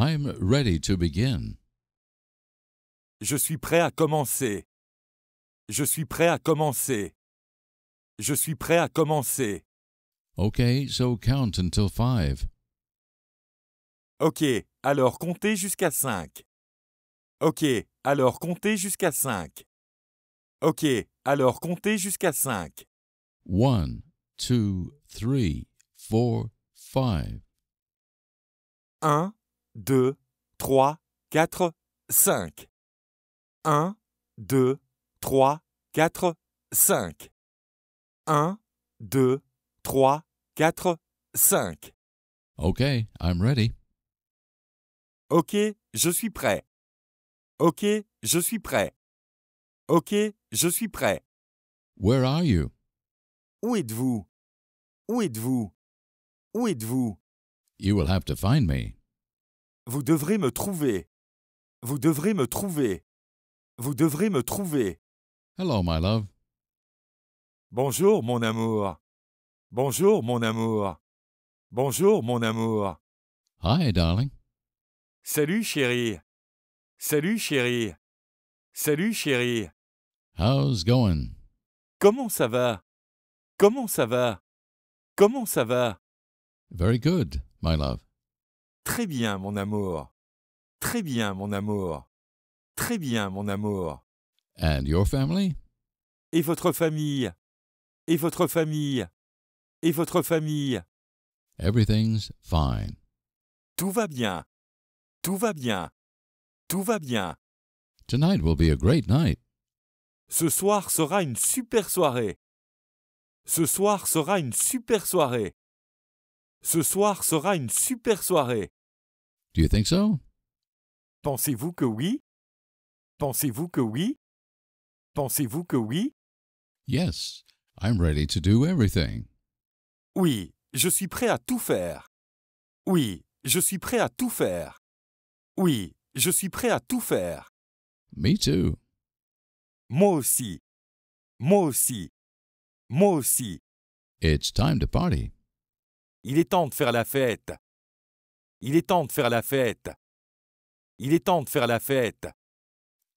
I'm ready to begin. Je suis prêt à commencer. Je suis prêt à commencer. Je suis prêt à commencer. Okay, so count until five. Okay, alors comptez jusqu'à cinq. Okay, alors comptez jusqu'à cinq. Okay, alors comptez jusqu'à cinq. One, two, three, four, five. 1, 2, 3, 4, 5. 1, 2, 3, 4, 5. 1, 2, 3, 4, 5. OK, I'm ready. Ok, je suis prêt. Ok, je suis prêt. Ok, je suis prêt. Where are you? Où êtes-vous? Où êtes-vous? Où êtes-vous? You will have to find me. Vous devrez me trouver. Vous devrez me trouver. Vous devrez me trouver. Hello, my love. Bonjour, mon amour. Bonjour, mon amour. Bonjour, mon amour. Hi, darling. Salut, chérie. Salut, chérie. Salut, chérie. How's going? Comment ça va? Comment ça va? Comment ça va? Very good, my love. Très bien, mon amour. Très bien, mon amour. Très bien, mon amour. And your family? Et votre famille. Et votre famille. Et votre famille. Everything's fine. Tout va bien. Tout va bien. Tout va bien. Tonight will be a great night. Ce soir sera une super soirée. Ce soir sera une super soirée. Ce soir sera une super soirée. Do you think so? Pensez-vous que oui? Pensez-vous que oui? Pensez-vous que oui? Yes, I'm ready to do everything. Oui, je suis prêt à tout faire. Oui, je suis prêt à tout faire. Oui, je suis prêt à tout faire. Me too. Moi aussi. Moi aussi. Moi aussi. It's time to party. Il est temps de faire la fête. Il est temps de faire la fête. Il est temps de faire la fête.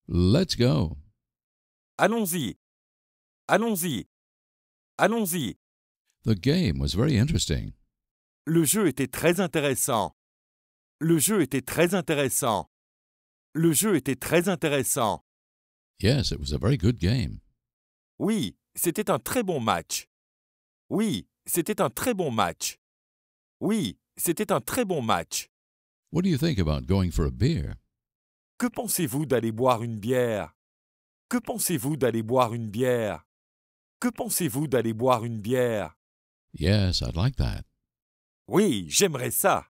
Let's go. Allons-y. Allons-y. Allons-y. The game was very interesting. Le jeu était très intéressant. Le jeu était très intéressant. Le jeu était très intéressant. Yes, it was a very good game. Oui, c'était un très bon match. Oui, c'était un très bon match. Oui, c'était un très bon match. What do you think about going for a beer? Que pensez-vous d'aller boire une bière? Que pensez-vous d'aller boire une bière? Que pensez-vous d'aller boire une bière? Yes, I'd like that. Oui, j'aimerais ça.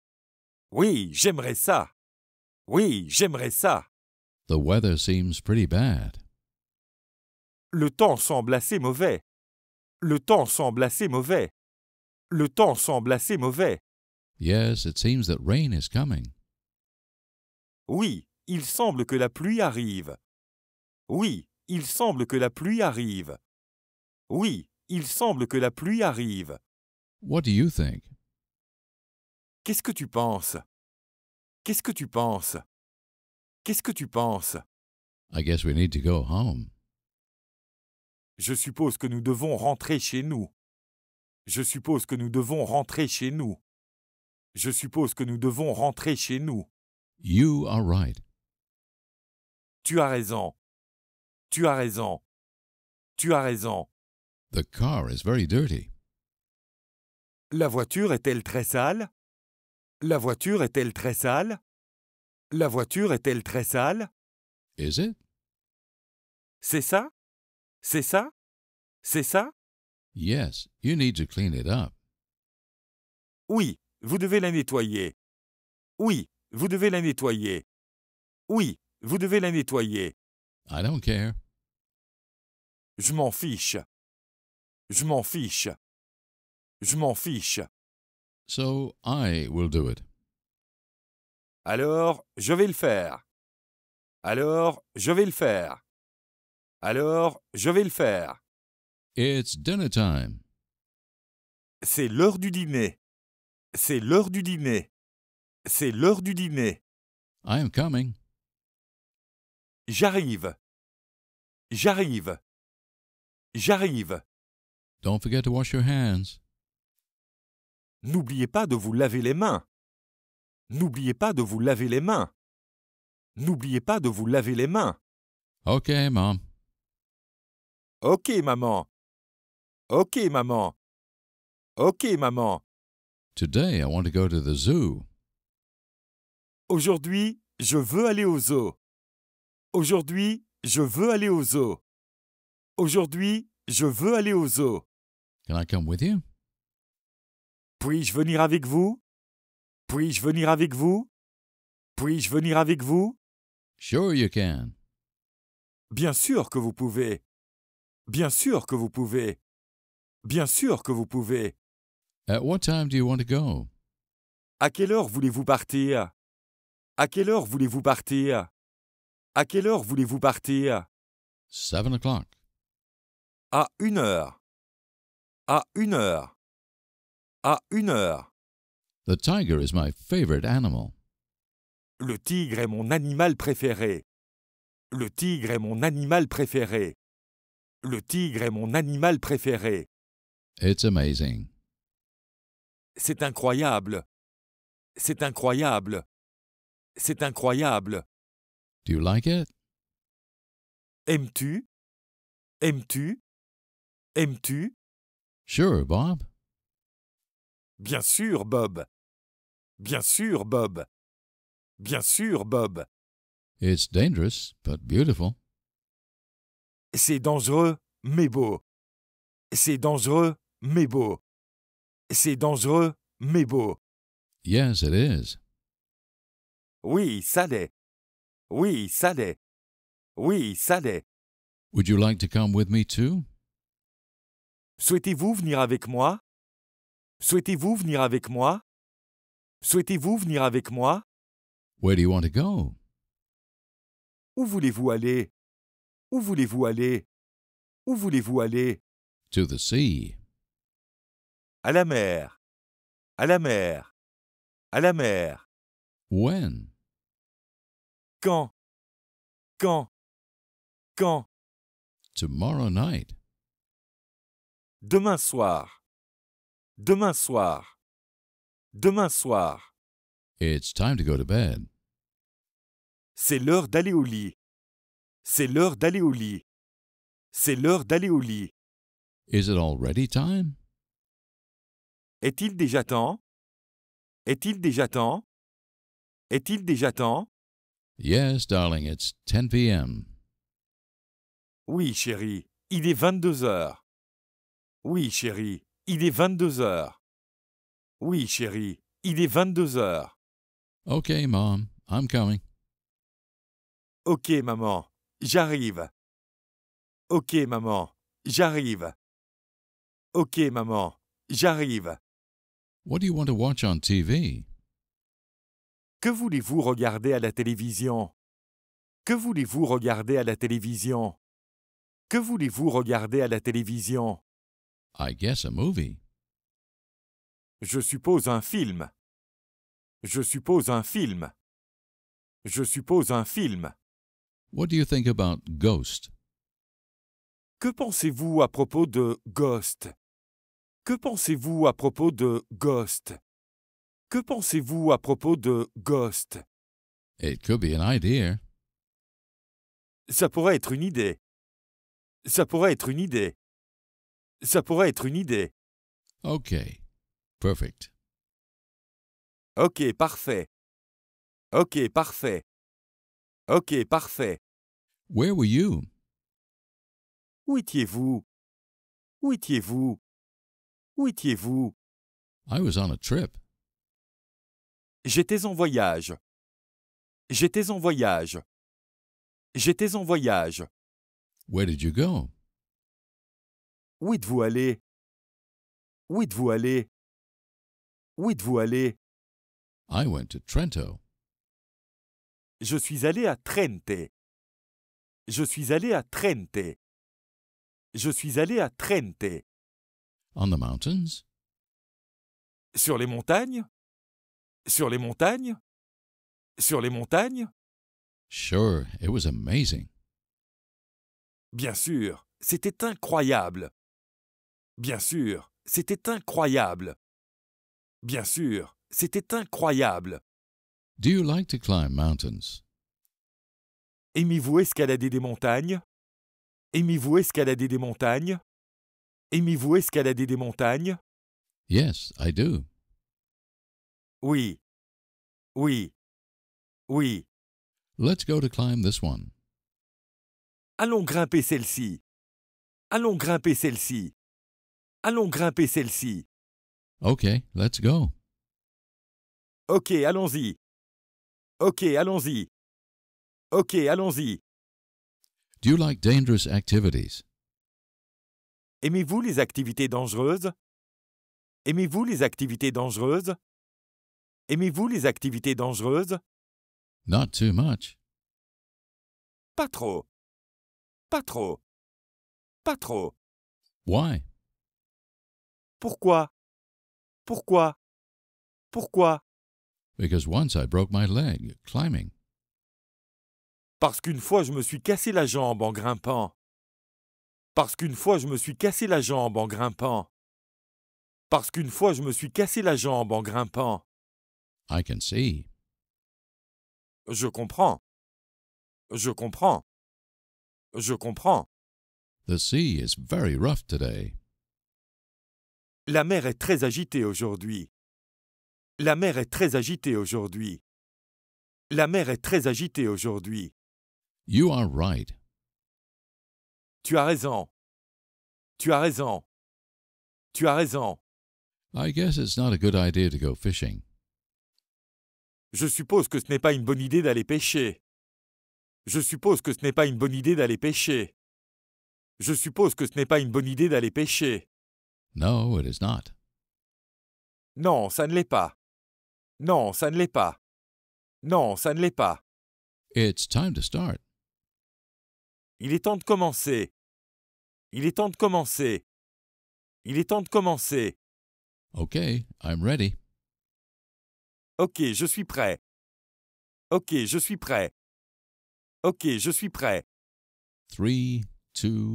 Oui, j'aimerais ça. Oui, j'aimerais ça. The weather seems pretty bad. Le temps semble assez mauvais. Le temps semble assez mauvais. Le temps semble assez mauvais. Yes, it seems that rain is coming. Oui, il semble que la pluie arrive. Oui, il semble que la pluie arrive. Oui, il semble que la pluie arrive. What do you think? Qu'est-ce que tu penses? Qu'est-ce que tu penses? Qu'est-ce que tu penses? I guess we need to go home. Je suppose que nous devons rentrer chez nous. Je suppose que nous devons rentrer chez nous. Je suppose que nous devons rentrer chez nous. You are right. Tu as raison. Tu as raison. Tu as raison. The car is very dirty. La voiture est-elle très sale La voiture est-elle très sale La voiture est-elle très sale Is it? C'est ça C'est ça C'est ça Yes, you need to clean it up. Oui, vous devez la nettoyer. Oui, vous devez la nettoyer. Oui, vous devez la nettoyer. I don't care. Je m'en fiche. Je m'en fiche. Je m'en fiche. So I will do it. Alors, je vais le faire. Alors, je vais le faire. Alors, je vais le faire. It's dinner time. C'est l'heure du dîner. C'est l'heure du dîner. C'est l'heure du dîner. I am coming. J'arrive. J'arrive. J'arrive. Don't forget to wash your hands. N'oubliez pas de vous laver les mains. N'oubliez pas de vous laver les mains. N'oubliez pas de vous laver les mains. OK, mom. OK, maman. Ok, maman. Ok, maman. Today I want to go to the zoo. Aujourd'hui, je veux aller au zoo. Aujourd'hui, je veux aller au zoo. Aujourd'hui, je veux aller au zoo. Can I come with you? Puis-je venir avec vous? Puis-je venir avec vous? Puis-je venir avec vous? Sure you can. Bien sûr que vous pouvez. Bien sûr que vous pouvez. Bien sûr que vous pouvez. At what time do you want to go? À quelle heure voulez-vous partir? À quelle heure voulez-vous partir? À quelle heure voulez-vous partir? Seven o'clock. À une heure. À une heure. À une heure. The tiger is my favorite animal. Le tigre est mon animal préféré. Le tigre est mon animal préféré. Le tigre est mon animal préféré. It's amazing. C'est incroyable. C'est incroyable. C'est incroyable. Do you like it? Aimes-tu? Aimes-tu? Aimes-tu? Sure, Bob. Bien sûr, Bob. Bien sûr, Bob. Bien sûr, Bob. It's dangerous, but beautiful. C'est dangereux, mais beau. C'est dangereux, mais beau. C'est dangereux, mais beau. Yes, it is. Oui, ça l'est. Oui, ça l'est. Oui, ça l'est. Would you like to come with me too? Souhaitez-vous venir avec moi? Souhaitez-vous venir avec moi? Souhaitez-vous venir avec moi? Where do you want to go? Où voulez-vous aller? Où voulez-vous aller? Où voulez-vous aller? To the sea. À la mer. À la mer. À la mer. When? Quand? Quand? Quand? Tomorrow night. Demain soir. Demain soir. Demain soir. It's time to go to bed. C'est l'heure d'aller au lit. C'est l'heure d'aller au lit. C'est l'heure d'aller au lit. Is it already time? Est-il déjà temps? Est-il déjà temps? Est-il déjà temps? Yes, darling, it's 10 p.m. Oui, chérie, il est 22 heures. Oui, chérie, il est 22 heures. Oui, chérie, il est 22 heures. Okay, mom, I'm coming. Ok, maman, j'arrive. Ok, maman, j'arrive. Ok, maman, j'arrive. What do you want to watch on TV? Que voulez-vous regarder à la télévision? Que voulez-vous regarder à la télévision? Que voulez-vous regarder à la télévision? I guess a movie. Je suppose un film. Je suppose un film. Je suppose un film. What do you think about Ghost? Que pensez-vous à propos de Ghost? Que pensez-vous à propos de Ghost Que pensez-vous à propos de Ghost It could be an idea. Ça pourrait être une idée. Ça pourrait être une idée. Ça pourrait être une idée. OK. Perfect. OK, parfait. OK, parfait. OK, parfait. Where were you? Où étiez-vous? Où étiez-vous? Où étiez-vous? I was on a trip. J'étais en voyage. J'étais en voyage. J'étais en voyage. Where did you go? Où êtes-vous allé? Où êtes-vous allé? Où êtes-vous allé? I went to Trento. Je suis allé à Trente. Je suis allé à Trente. Je suis allé à Trente. On the mountains. Sur les montagnes. Sur les montagnes. Sur les montagnes. Sure, it was amazing. Bien sûr, c'était incroyable. Bien sûr, c'était incroyable. Bien sûr, c'était incroyable. Do you like to climb mountains? Aimez-vous escalader des montagnes? Aimez-vous escalader des montagnes? Aimez-vous escalader des montagnes? Yes, I do. Oui. Oui. Oui. Let's go to climb this one. Allons grimper celle-ci. Allons grimper celle-ci. Allons grimper celle-ci. OK, let's go. OK, allons-y. OK, allons-y. OK, allons-y. Do you like dangerous activities? Aimez-vous les activités dangereuses Aimez-vous les activités dangereuses Aimez-vous les activités dangereuses Not too much. Pas trop. Pas trop. Pas trop. Why? Pourquoi? Pourquoi? Pourquoi? Because once I broke my leg climbing. Parce qu'une fois je me suis cassé la jambe en grimpant. Parce qu'une fois je me suis cassé la jambe en grimpant. Parce qu'une fois je me suis cassé la jambe en grimpant. I can see. Je comprends. Je comprends. Je comprends. The sea is very rough today. La mer est très agitée aujourd'hui. La mer est très agitée aujourd'hui. La mer est très agitée aujourd'hui. You are right. Tu as raison. Tu as raison. Tu as raison. I guess it's not a good idea to go fishing. Je suppose que ce n'est pas une bonne idée d'aller pêcher. Je suppose que ce n'est pas une bonne idée d'aller pêcher. Je suppose que ce n'est pas une bonne idée d'aller pêcher. No, it is not. Non, ça ne l'est pas. Non, ça ne l'est pas. Non, ça ne l'est pas. It's time to start. Il est temps de commencer. Il est temps de commencer. Il est temps de commencer. OK, I'm ready. OK, je suis prêt. OK, je suis prêt. OK, je suis prêt. 3, 2, 1.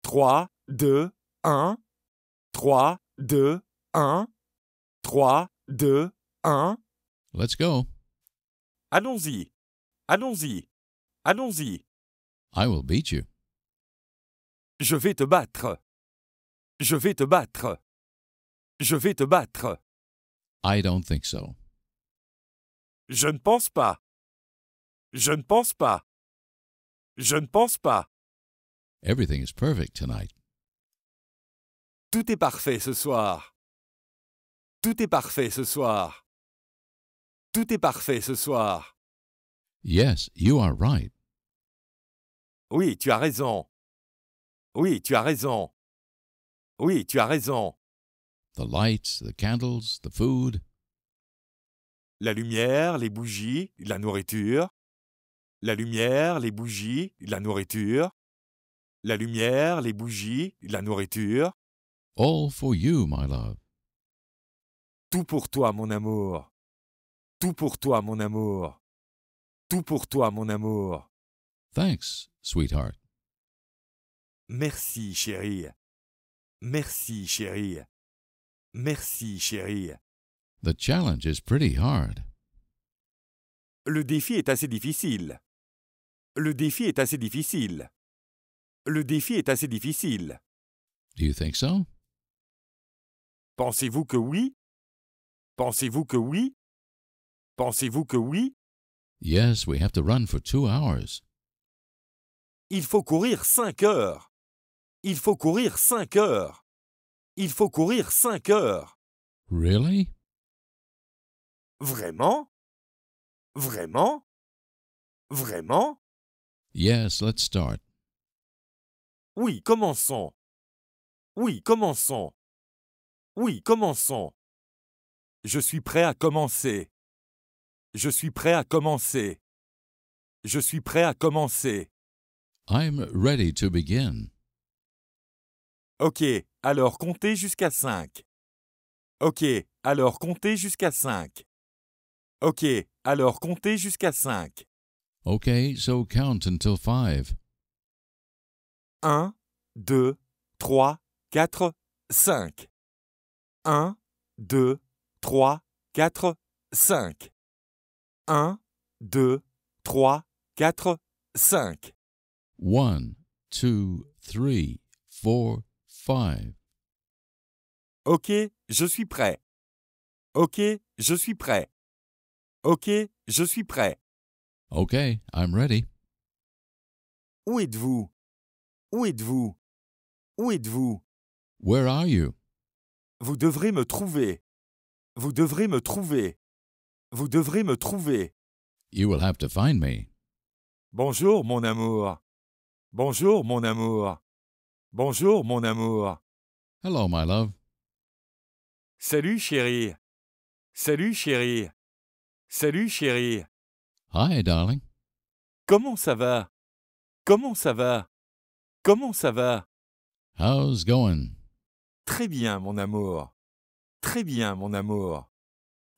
3, 2, 1. 3, 2, 1. 3, 2, 1. Let's go. Allons-y. Allons-y. Allons-y. I will beat you. Je vais te battre. Je vais te battre. Je vais te battre. I don't think so. Je ne pense pas. Je ne pense pas. Je ne pense pas. Everything is perfect tonight. Tout est parfait ce soir. Tout est parfait ce soir. Tout est parfait ce soir. Yes, you are right. Oui, tu as raison. Oui, tu as raison. Oui, tu as raison. The lights, the candles, the food. La lumière, les bougies, la nourriture. La lumière, les bougies, la nourriture. La lumière, les bougies, la nourriture. All for you, my love. Tout pour toi, mon amour. Tout pour toi, mon amour. Tout pour toi, mon amour. Thanks, sweetheart. Merci, chérie. Merci, chérie. Merci, chérie. The challenge is pretty hard. Le défi est assez difficile. Le défi est assez difficile. Le défi est assez difficile. Do you think so? Pensez-vous que oui? Pensez-vous que oui? Pensez-vous que oui? Yes, we have to run for two hours. Il faut courir 5 heures. Il faut courir 5 heures. Il faut courir 5 heures. Really? Vraiment? Vraiment? Vraiment? Yes, let's start. Oui, commençons. Oui, commençons. Oui, commençons. Je suis prêt à commencer. Je suis prêt à commencer. Je suis prêt à commencer. I'm ready to begin. Ok, alors comptez jusqu'à 5. Ok, alors comptez jusqu'à 5. Ok, alors comptez jusqu'à 5. Ok, so count until 5. 1, 2, 3, 4, 5. 1, 2, 3, 4, 5. 1, 2, 3, 4, 5. One, two, three, four, five. Ok, je suis prêt. Ok, je suis prêt. Ok, je suis prêt. Ok, I'm ready. Où êtes-vous? Où êtes-vous? Où êtes-vous? Where are you? Vous devrez me trouver. Vous devrez me trouver. Vous devrez me trouver. You will have to find me. Bonjour, mon amour. Bonjour, mon amour. Bonjour, mon amour. Hello, my love. Salut, chérie. Salut, chérie. Salut, chérie. Hi, darling. Comment ça va? Comment ça va? Comment ça va? How's going? Très bien, mon amour. Très bien, mon amour.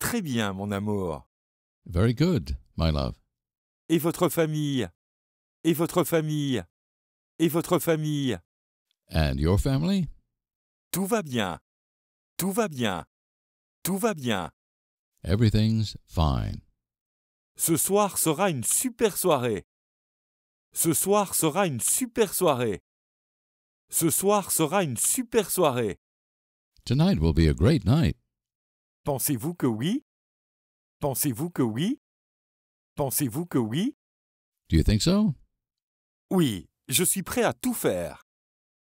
Très bien, mon amour. Very good, my love. Et votre famille? Et votre famille? Et votre famille And your family? Tout va bien. Tout va bien. Tout va bien. Everything's fine. Ce soir sera une super soirée. Ce soir sera une super soirée. Ce soir sera une super soirée. Tonight will be a great night. Pensez-vous que oui Pensez-vous que oui Pensez-vous que oui Do you think so? Oui, je suis prêt à tout faire.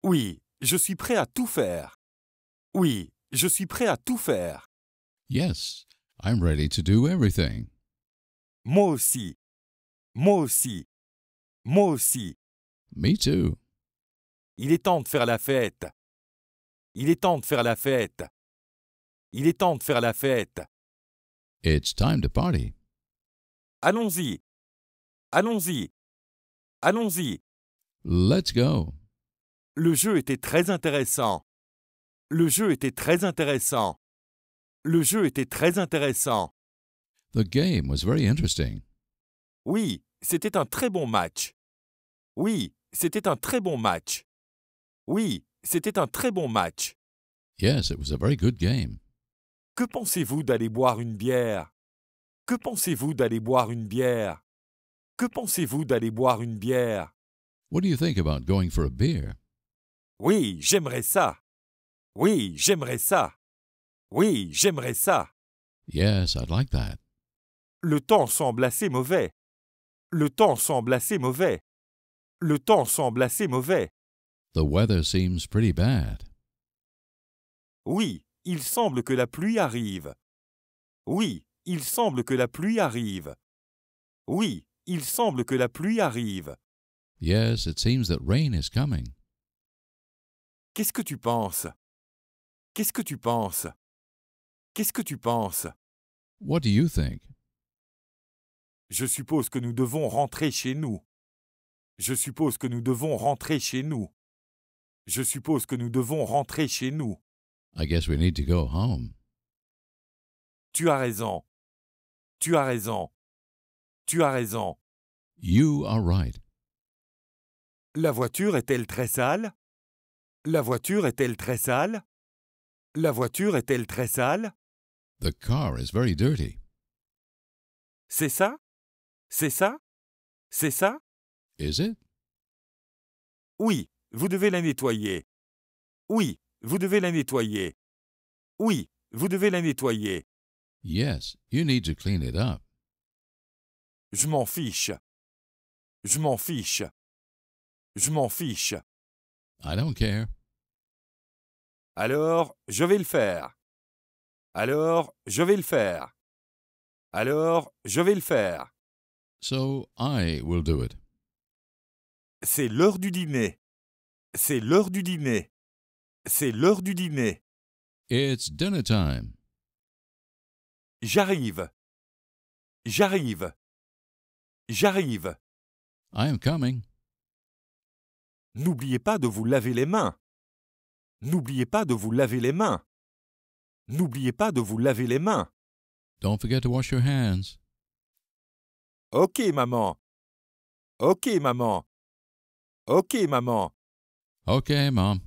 Oui, je suis prêt à tout faire. Oui, je suis prêt à tout faire. Yes, I'm ready to do everything. Moi aussi. Moi aussi. Moi aussi. Me too. Il est temps de faire la fête. Il est temps de faire la fête. Il est temps de faire la fête. It's time to party. Allons-y. Allons-y. Allons-y. Let's go. Le jeu était très intéressant. Le jeu était très intéressant. Le jeu était très intéressant. The game was very interesting. Oui, c'était un très bon match. Oui, c'était un très bon match. Oui, c'était un très bon match. Yes, it was a very good game. Que pensez-vous d'aller boire une bière Que pensez-vous d'aller boire une bière Que pensez-vous d'aller boire une bière What do you think about going for a beer? Oui, j'aimerais ça. Oui, j'aimerais ça. Oui, j'aimerais ça. Yes, I'd like that. Le temps semble assez mauvais. Le temps semble assez mauvais. Le temps semble assez mauvais. The weather seems pretty bad. Oui, il semble que la pluie arrive. Oui, il semble que la pluie arrive. Oui, il semble que la pluie arrive. Yes, it seems that rain is coming. Qu'est-ce que tu penses Qu'est-ce que tu penses Qu'est-ce que tu penses What do you think Je suppose que nous devons rentrer chez nous. Je suppose que nous devons rentrer chez nous. Je suppose que nous devons rentrer chez nous. I guess we need to go home. Tu as raison. Tu as raison. Tu as raison. You are right. La voiture est-elle très sale La voiture est-elle très sale La voiture est-elle très sale The car is very dirty. C'est ça C'est ça C'est ça Is it Oui, vous devez la nettoyer. Oui, vous devez la nettoyer. Oui, vous devez la nettoyer. Yes, you need to clean it up. Je m'en fiche. Je m'en fiche. Je m'en fiche. I don't care. Alors, je vais le faire. Alors, je vais le faire. Alors, je vais le faire. So I will do it. C'est l'heure du dîner. C'est l'heure du dîner. C'est l'heure du dîner. It's dinner time. J'arrive. J'arrive. J'arrive. I am coming. N'oubliez pas de vous laver les mains. N'oubliez pas de vous laver les mains. N'oubliez pas de vous laver les mains. Don't forget to wash your hands. OK, maman. OK, maman. OK, maman. OK, mom.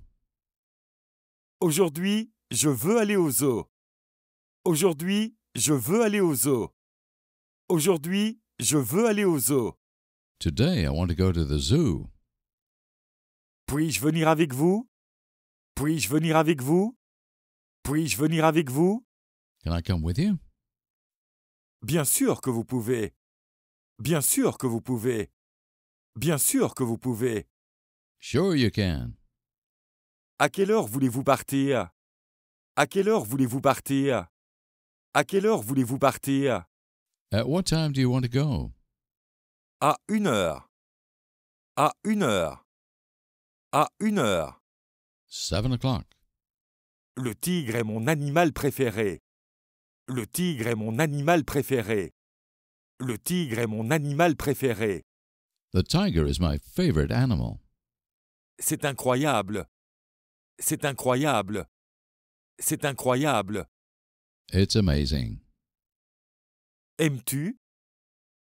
Aujourd'hui, je veux aller au zoo. Aujourd'hui, je veux aller au zoo. Aujourd'hui, je veux aller au zoo. Today, I want to go to the zoo. Puis-je venir avec vous Puis-je venir avec vous Puis-je venir avec vous Can I come with you Bien sûr que vous pouvez. Bien sûr que vous pouvez. Bien sûr que vous pouvez. Sure you can. À quelle heure voulez-vous partir À quelle heure voulez-vous partir À quelle heure voulez-vous partir At what time do you want to go À une heure. À une heure à une heure. Seven o'clock. Le tigre est mon animal préféré. Le tigre est mon animal préféré. Le tigre est mon animal préféré. The tiger is my favorite animal. C'est incroyable. C'est incroyable. C'est incroyable. It's amazing. Aimes-tu?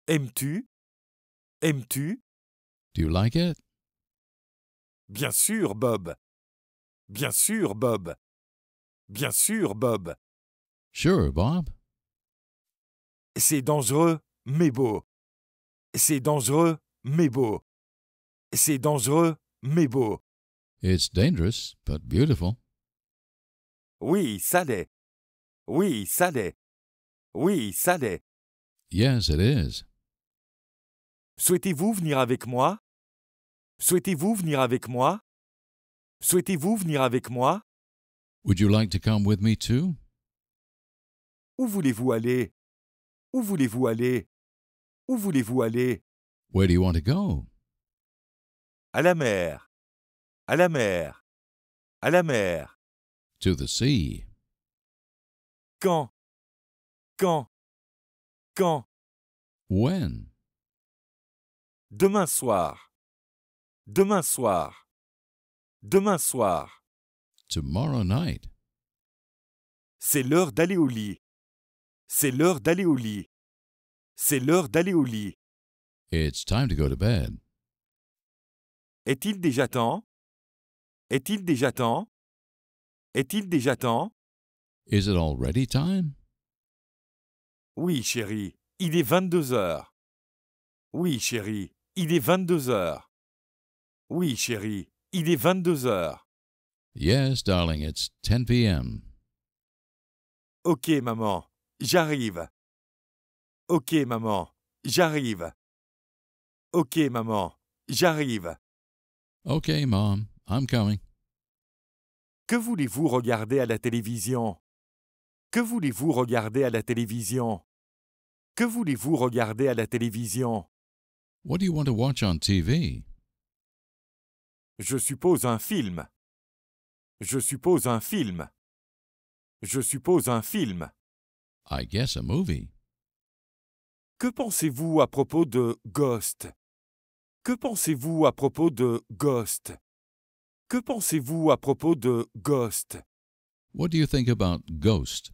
Aimes-tu? Aimes-tu? Do you like it? Bien sûr, Bob. Bien sûr, Bob. Bien sûr, Bob. Sure, Bob. C'est dangereux, mais beau. C'est dangereux, mais beau. C'est dangereux, mais beau. It's dangerous, but beautiful. Oui, ça l'est. Oui, ça l'est. Oui, ça l'est. Yes, it is. Souhaitez-vous venir avec moi? Souhaitez-vous venir avec moi? Souhaitez-vous venir avec moi? Would you like to come with me too? Où voulez-vous aller? Où voulez-vous aller? Où voulez-vous aller? Where do you want to go? À la mer. À la mer. À la mer. To the sea. Quand? Quand? Quand? When? Demain soir. Demain soir. Demain soir. Tomorrow night. C'est l'heure d'aller au lit. C'est l'heure d'aller au lit. C'est l'heure d'aller au lit. It's time to go to bed. Est-il déjà temps? Est-il déjà temps? Est-il déjà temps? Is it already time? Oui, chérie, il est 22 heures. Oui, chérie, il est 22 heures. Oui, chérie, il est 22 heures. Yes, darling, it's 10 p.m. Ok, maman, j'arrive. Ok, maman, j'arrive. Ok, maman, j'arrive. Ok, mom, I'm coming. Que voulez-vous regarder à la télévision Que voulez-vous regarder à la télévision Que voulez-vous regarder à la télévision What do you want to watch on TV je suppose un film. Je suppose un film. Je suppose un film. I guess a movie. Que pensez-vous à propos de Ghost Que pensez-vous à propos de Ghost Que pensez-vous à propos de Ghost What do you think about Ghost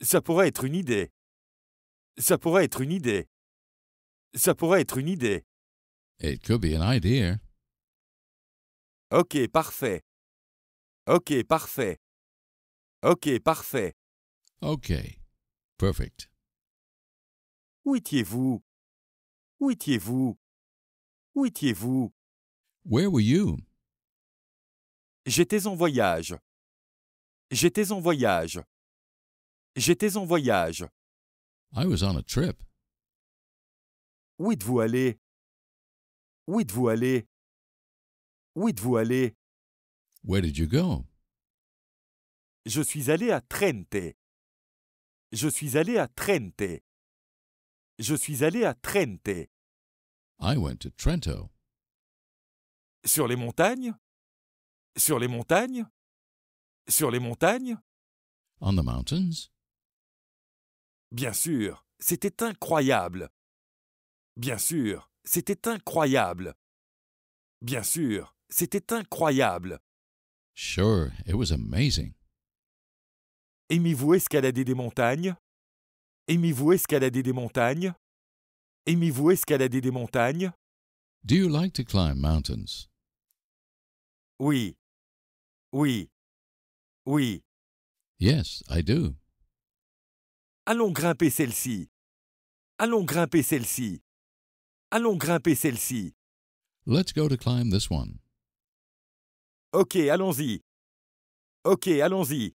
Ça pourrait être une idée. Ça pourrait être une idée. Ça pourrait être une idée. It could be an idea. Ok, parfait. Ok, parfait. Ok, parfait. Ok, perfect. Où étiez-vous? Où étiez-vous? Où étiez-vous? Where were you? J'étais en voyage. J'étais en voyage. J'étais en voyage. I was on a trip. Où êtes-vous allé? Où êtes-vous allé? Où êtes-vous allé? Where did you go? Je suis allé à Trente. Je suis allé à Trente. Je suis allé à Trente. I went to Trento. Sur les montagnes? Sur les montagnes? Sur les montagnes? On the mountains? Bien sûr, c'était incroyable. Bien sûr, c'était incroyable. Bien sûr, c'était incroyable. Sure, it was amazing. Aimez-vous escalader des montagnes Aimez-vous escalader des montagnes Aimez-vous escalader des montagnes Do you like to climb mountains Oui. Oui. Oui. Yes, I do. Allons grimper celle-ci. Allons grimper celle-ci. Allons grimper celle-ci. Let's go to climb this one. Ok, allons-y. Ok, allons-y.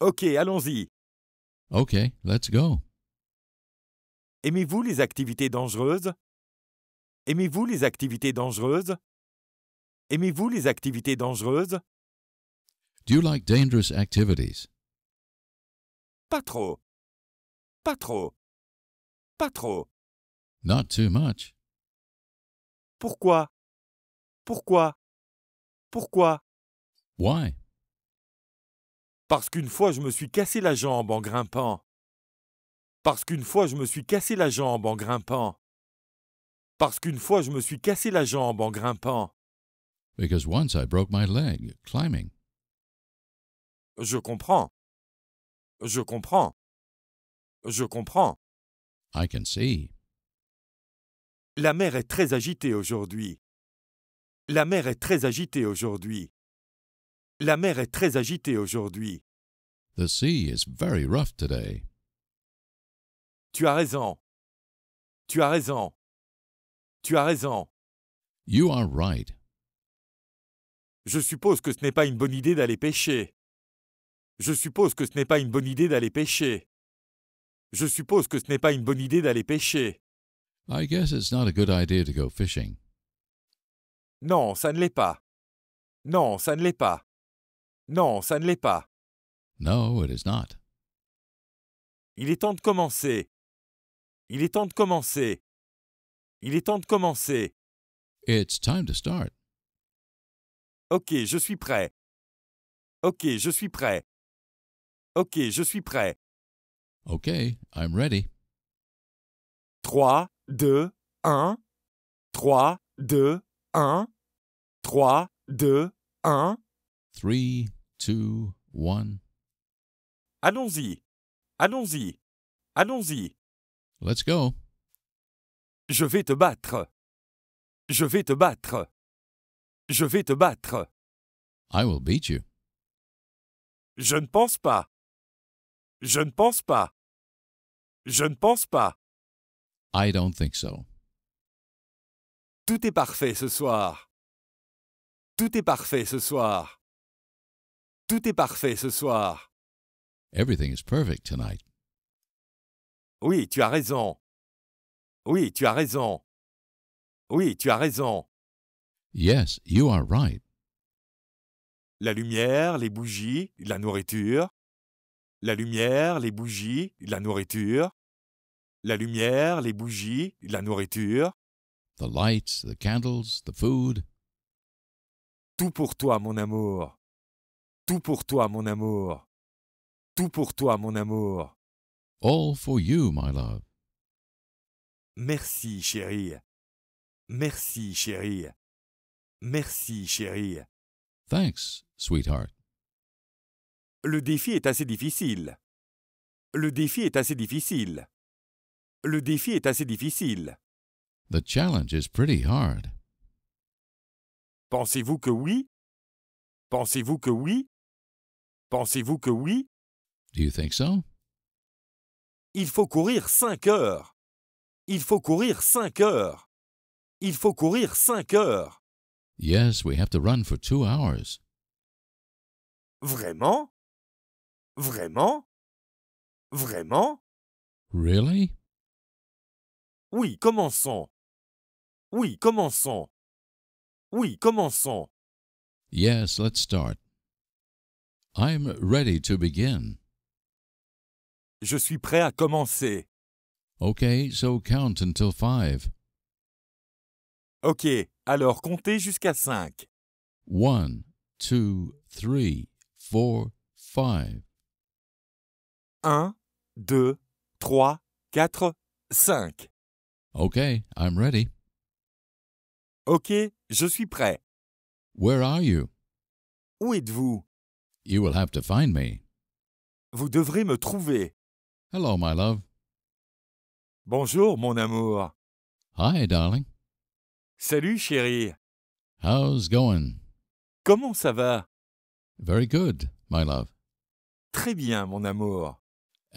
Ok, allons-y. Ok, let's go. Aimez-vous les activités dangereuses Aimez-vous les activités dangereuses Aimez-vous les activités dangereuses Do you like dangerous activities Pas trop. Pas trop. Pas trop. Not too much. Pourquoi Pourquoi pourquoi Why Parce qu'une fois je me suis cassé la jambe en grimpant. Parce qu'une fois je me suis cassé la jambe en grimpant. Parce qu'une fois je me suis cassé la jambe en grimpant. Because once I broke my leg climbing. Je comprends. Je comprends. Je comprends. I can see. La mer est très agitée aujourd'hui. La mer est très agitée aujourd'hui. La mer est très agitée aujourd'hui. The sea is very rough today. Tu as raison. Tu as raison. Tu as raison. You are right. Je suppose que ce n'est pas une bonne idée d'aller pêcher. Je suppose que ce n'est pas une bonne idée d'aller pêcher. Je suppose que ce n'est pas une bonne idée d'aller pêcher. I guess it's not a good idea to go fishing. Non, ça ne l'est pas. Non, ça ne l'est pas. Non, ça ne l'est pas. No, it is not. Il est temps de commencer. Il est temps de commencer. Il est temps de commencer. It's time to start. Ok, je suis prêt. Ok, je suis prêt. Ok, je suis prêt. Ok, I'm ready. 3, 2, 1. 3, 2, 1, 3, 2, 1. 3, 2, 1. Allons-y. Allons-y. Allons-y. Let's go. Je vais te battre. Je vais te battre. Je vais te battre. I will beat you. Je ne pense pas. Je ne pense pas. Je ne pense pas. I don't think so. Tout est parfait ce soir. Tout est parfait ce soir. Tout est parfait ce soir. Everything is perfect tonight. Oui, tu as raison. Oui, tu as raison. Oui, tu as raison. Yes, you are right. La lumière, les bougies, la nourriture. La lumière, les bougies, la nourriture. La lumière, les bougies, la nourriture the lights, the candles, the food. Tout pour toi, mon amour. Tout pour toi, mon amour. Tout pour toi, mon amour. All for you, my love. Merci, chérie. Merci, chérie. Merci, chérie. Thanks, sweetheart. Le défi est assez difficile. Le défi est assez difficile. Le défi est assez difficile. The challenge is pretty hard. Pensez-vous que oui? Pensez-vous que oui? Pensez-vous que oui? Do you think so? Il faut courir cinq heures. Il faut courir cinq heures. Il faut courir cinq heures. Yes, we have to run for two hours. Vraiment? Vraiment? Vraiment? Really? Oui, commençons. Oui, commençons. Oui, commençons. Yes, let's start. I'm ready to begin. Je suis prêt à commencer. Okay, so count until five. Ok, alors comptez jusqu'à cinq. One, two, three, four, five. Un, deux, trois, quatre, cinq. Okay, I'm ready. OK, je suis prêt. Where are you? Où êtes-vous? You will have to find me. Vous devrez me trouver. Hello, my love. Bonjour, mon amour. Hi, darling. Salut, chérie. How's going? Comment ça va? Very good, my love. Très bien, mon amour.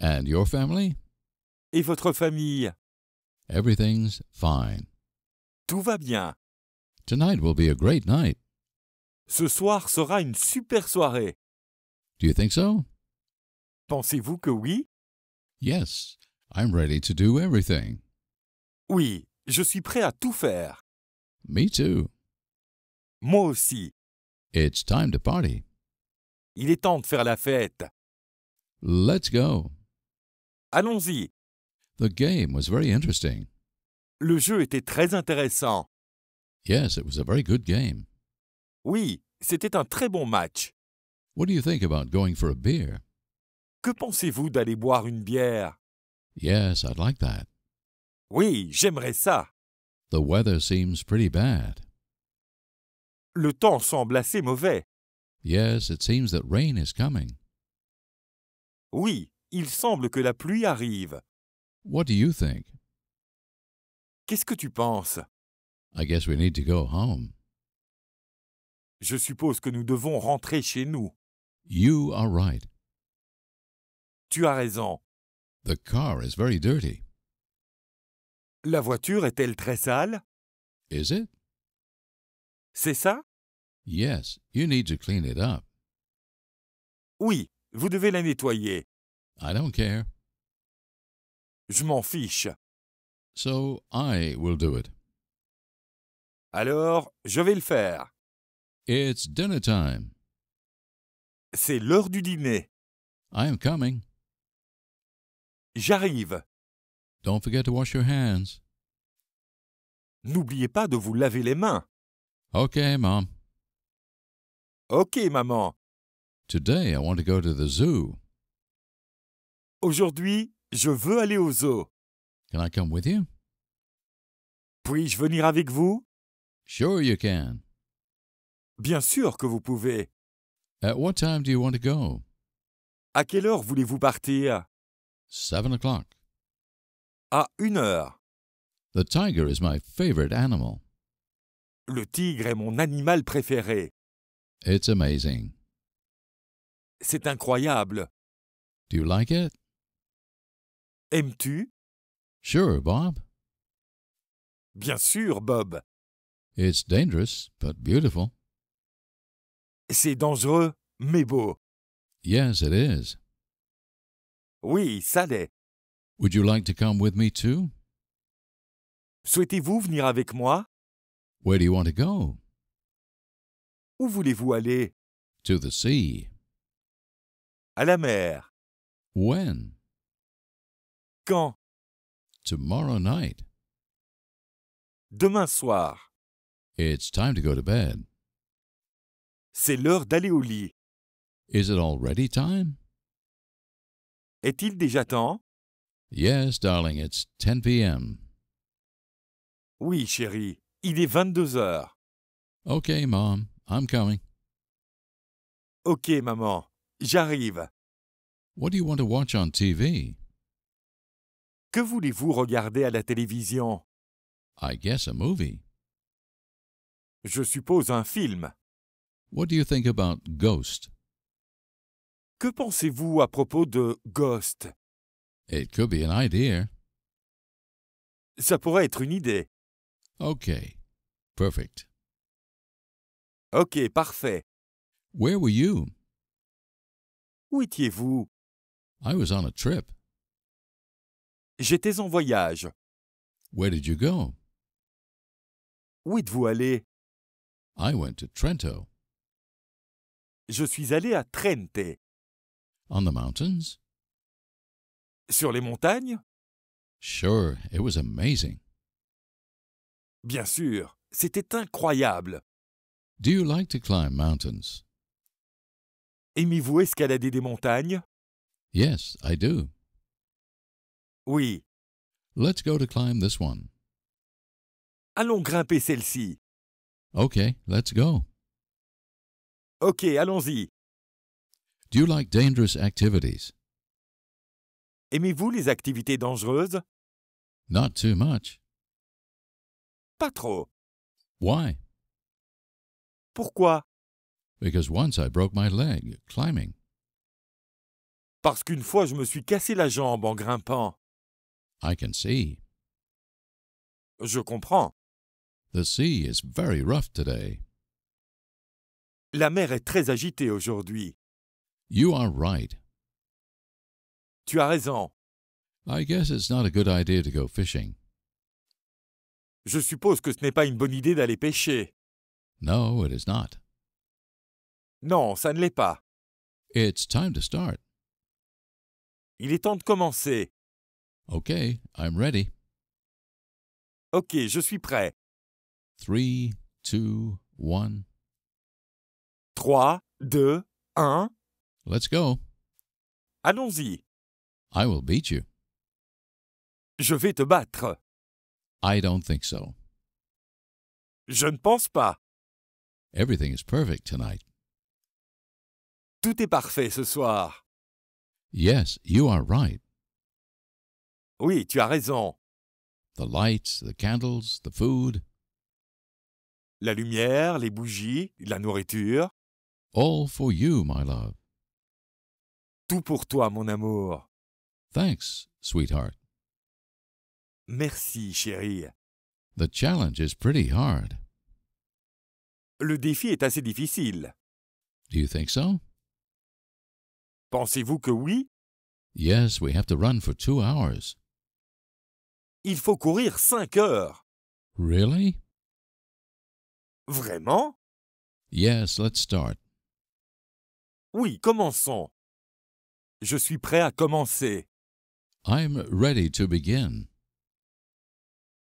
And your family? Et votre famille? Everything's fine. Tout va bien. Tonight will be a great night. Ce soir sera une super soirée. Do you think so? Pensez-vous que oui? Yes, I'm ready to do everything. Oui, je suis prêt à tout faire. Me too. Moi aussi. It's time to party. Il est temps de faire la fête. Let's go. Allons-y. The game was very interesting. Le jeu était très intéressant. Yes, it was a very good game. Oui, c'était un très bon match. What do you think about going for a beer? Que pensez-vous d'aller boire une bière? Yes, I'd like that. Oui, j'aimerais ça. The weather seems pretty bad. Le temps semble assez mauvais. Yes, it seems that rain is coming. Oui, il semble que la pluie arrive. What do you think? Qu'est-ce que tu penses? I guess we need to go home. Je suppose que nous devons rentrer chez nous. You are right. Tu as raison. The car is very dirty. La voiture est-elle très sale? Is it? C'est ça? Yes, you need to clean it up. Oui, vous devez la nettoyer. I don't care. Je m'en fiche. So I will do it. Alors, je vais le faire. It's dinner time. C'est l'heure du dîner. I am coming. J'arrive. Don't forget to wash your hands. N'oubliez pas de vous laver les mains. OK, mom. OK, maman. Today I want to go to the zoo. Aujourd'hui, je veux aller au zoo. Can I come with you? Puis-je venir avec vous? Sure you can. Bien sûr que vous pouvez. At what time do you want to go? À quelle heure voulez-vous partir? Seven o'clock. À une heure. The tiger is my favorite animal. Le tigre est mon animal préféré. It's amazing. C'est incroyable. Do you like it? Aimes-tu? Sure, Bob. Bien sûr, Bob. It's dangerous, but beautiful. C'est dangereux, mais beau. Yes, it is. Oui, ça l'est. Would you like to come with me too? Souhaitez-vous venir avec moi? Where do you want to go? Où voulez-vous aller? To the sea. À la mer. When? Quand? Tomorrow night. Demain soir. It's time to go to bed. C'est l'heure d'aller au lit. Is it already time? Est-il déjà temps? Yes, darling, it's 10 p.m. Oui, chérie, il est 22 heures. Okay, Mom, I'm coming. Ok, maman, j'arrive. What do you want to watch on TV? Que voulez-vous regarder à la télévision? I guess a movie. Je suppose un film. What do you think about Ghost? Que pensez-vous à propos de Ghost? It could be an idea. Ça pourrait être une idée. Okay. Perfect. Ok, parfait. Where were you? Où étiez-vous? I was on a trip. J'étais en voyage. Where did you go? Où êtes-vous allé? I went to Trento. Je suis allé à Trente. On the mountains? Sur les montagnes? Sure, it was amazing. Bien sûr, c'était incroyable. Do you like to climb mountains? Aimez-vous escalader des montagnes? Yes, I do. Oui. Let's go to climb this one. Allons grimper celle-ci. Okay, let's go. Ok, allons-y. Do you like dangerous activities? Aimez-vous les activités dangereuses? Not too much. Pas trop. Why? Pourquoi? Because once I broke my leg climbing. Parce qu'une fois je me suis cassé la jambe en grimpant. I can see. Je comprends. The sea is very rough today. La mer est très agitée aujourd'hui. You are right. Tu as raison. I guess it's not a good idea to go fishing. Je suppose que ce n'est pas une bonne idée d'aller pêcher. No, it is not. Non, ça ne l'est pas. It's time to start. Il est temps de commencer. Okay, I'm ready. Okay, je suis prêt. Three, two, one. Trois, deux, un. let Let's go. Allons-y. I will beat you. Je vais te battre. I don't think so. Je ne pense pas. Everything is perfect tonight. Tout est parfait ce soir. Yes, you are right. Oui, tu as raison. The lights, the candles, the food. La lumière, les bougies, la nourriture. All for you, my love. Tout pour toi, mon amour. Thanks, sweetheart. Merci, chérie. The challenge is pretty hard. Le défi est assez difficile. Do you think so? Pensez-vous que oui? Yes, we have to run for two hours. Il faut courir cinq heures. Really? Vraiment Yes, let's start. Oui, commençons. Je suis prêt à commencer. I'm ready to begin.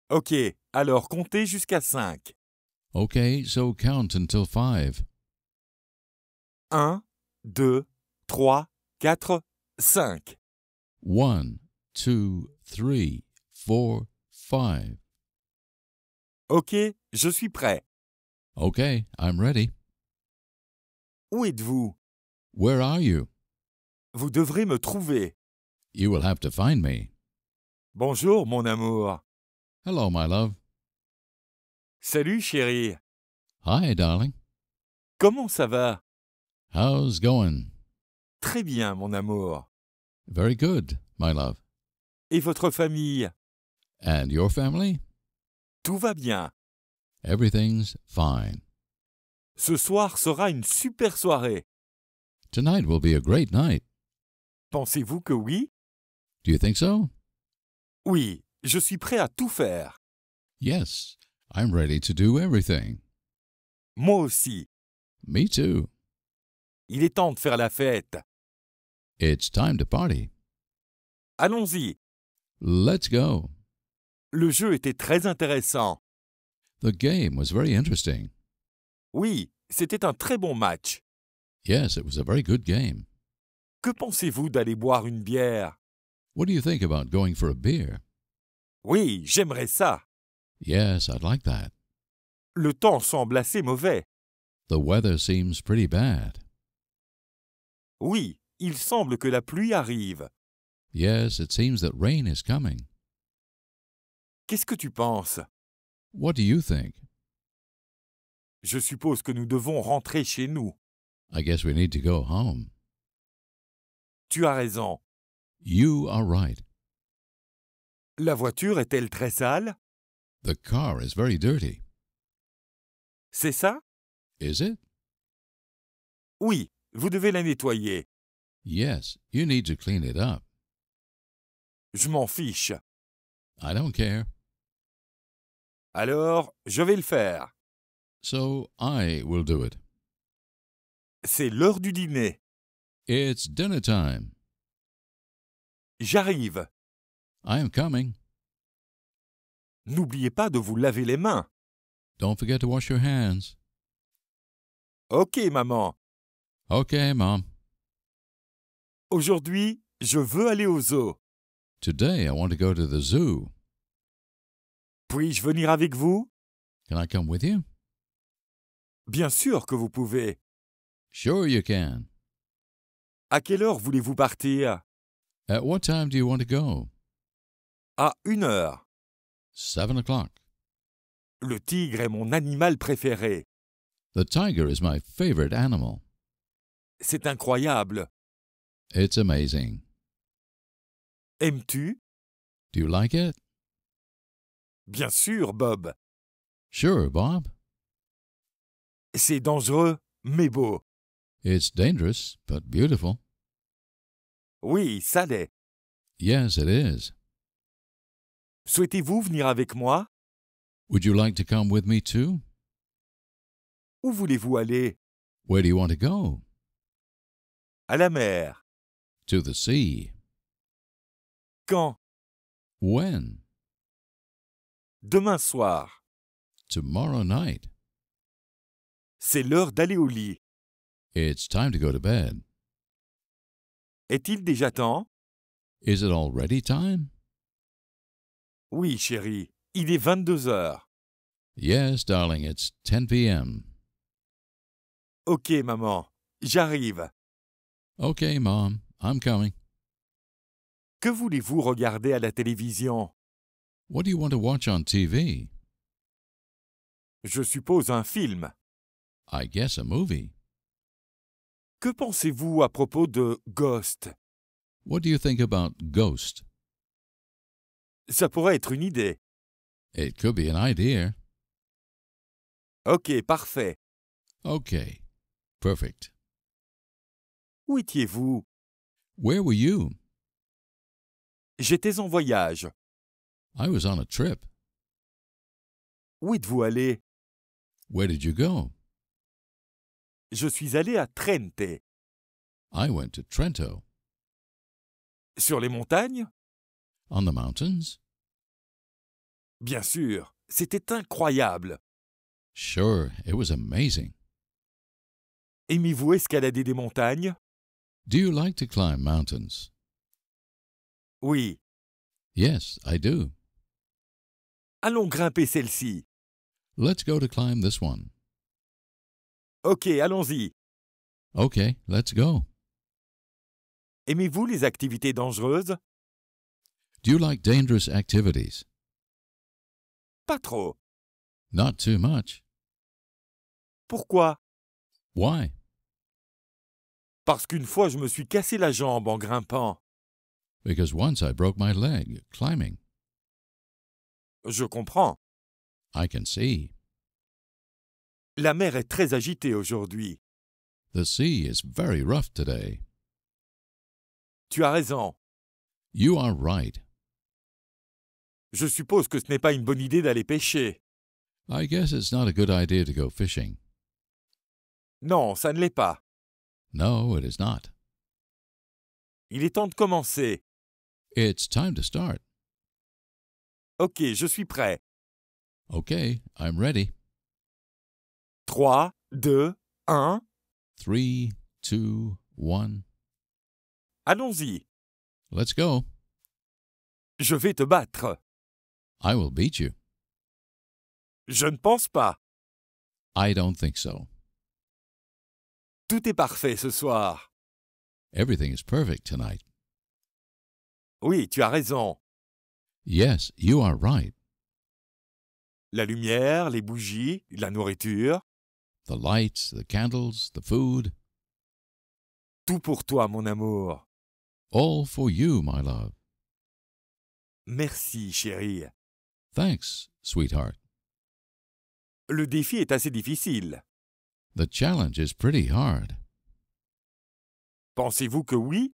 Ok, alors comptez jusqu'à 5. Okay, so count until 5. 1, 2, 3, 4, 5. 1, 2, 3, 4, 5. Ok, je suis prêt. Okay, I'm ready. Où êtes-vous? Where are you? Vous devrez me trouver. You will have to find me. Bonjour, mon amour. Hello, my love. Salut, chérie. Hi, darling. Comment ça va? How's going? Très bien, mon amour. Very good, my love. Et votre famille? And your family? Tout va bien. Everything's fine. Ce soir sera une super soirée. Tonight will be a great night. Pensez-vous que oui Do you think so? Oui, je suis prêt à tout faire. Yes, I'm ready to do everything. Moi aussi. Me too. Il est temps de faire la fête. It's time to party. Allons-y. Let's go. Le jeu était très intéressant. The game was very interesting. Oui, c'était un très bon match. Yes, it was a very good game. Que pensez-vous d'aller boire une bière? What do you think about going for a beer? Oui, j'aimerais ça. Yes, I'd like that. Le temps semble assez mauvais. The weather seems pretty bad. Oui, il semble que la pluie arrive. Yes, it seems that rain is coming. Qu'est-ce que tu penses? What do you think? Je suppose que nous devons rentrer chez nous. I guess we need to go home. Tu as raison. You are right. La voiture est-elle très sale? The car is very dirty. C'est ça? Is it? Oui, vous devez la nettoyer. Yes, you need to clean it up. Je m'en fiche. I don't care. Alors, je vais le faire. So I will do it. C'est l'heure du dîner. It's dinner time. J'arrive. I am coming. N'oubliez pas de vous laver les mains. Don't forget to wash your hands. OK, maman. OK, mom. Aujourd'hui, je veux aller au zoo. Today I want to go to the zoo. Puis-je venir avec vous? Can I come with you? Bien sûr que vous pouvez. Sure you can. À quelle heure voulez-vous partir? At what time do you want to go? À une heure. Seven o'clock. Le tigre est mon animal préféré. The tiger is my favorite animal. C'est incroyable. It's amazing. Aimes-tu? Do you like it? Bien sûr, Bob. Sure, Bob. C'est dangereux, mais beau. It's dangerous, but beautiful. Oui, ça l'est. Yes, it is. Souhaitez-vous venir avec moi? Would you like to come with me too? Où voulez-vous aller? Where do you want to go? À la mer. To the sea. Quand? When? demain soir. Tomorrow night. C'est l'heure d'aller au lit. It's time to go to bed. Est-il déjà temps? Is it already time? Oui, chérie, il est 22 heures. Yes, darling, it's 10 p.m. Ok, maman, j'arrive. Ok, mom, I'm coming. Que voulez-vous regarder à la télévision? What do you want to watch on TV? Je suppose un film. I guess a movie. Que pensez-vous à propos de Ghost What do you think about Ghost? Ça pourrait être une idée. It could be an idea. Ok, parfait. Ok, perfect. Où étiez-vous Where were you? J'étais en voyage. I was on a trip. Où êtes-vous allé? Where did you go? Je suis allé à Trente. I went to Trento. Sur les montagnes? On the mountains? Bien sûr, c'était incroyable. Sure, it was amazing. Aimez-vous escalader des montagnes? Do you like to climb mountains? Oui. Yes, I do. Allons grimper celle-ci. Let's go to climb this one. Ok, allons-y. Ok, let's go. Aimez-vous les activités dangereuses? Do you like dangerous activities? Pas trop. Not too much. Pourquoi? Why? Parce qu'une fois je me suis cassé la jambe en grimpant. Because once I broke my leg climbing. Je comprends. I can see. La mer est très agitée aujourd'hui. The sea is very rough today. Tu as raison. You are right. Je suppose que ce n'est pas une bonne idée d'aller pêcher. I guess it's not a good idea to go fishing. Non, ça ne l'est pas. No, it is not. Il est temps de commencer. It's time to start. OK, je suis prêt. OK, I'm ready. 3, 2, 1. 3, 2, 1. Allons-y. Let's go. Je vais te battre. I will beat you. Je ne pense pas. I don't think so. Tout est parfait ce soir. Everything is perfect tonight. Oui, tu as raison. Yes, you are right. La lumière, les bougies, la nourriture. The lights, the candles, the food. Tout pour toi, mon amour. All for you, my love. Merci, chérie. Thanks, sweetheart. Le défi est assez difficile. The challenge is pretty hard. Pensez-vous que oui?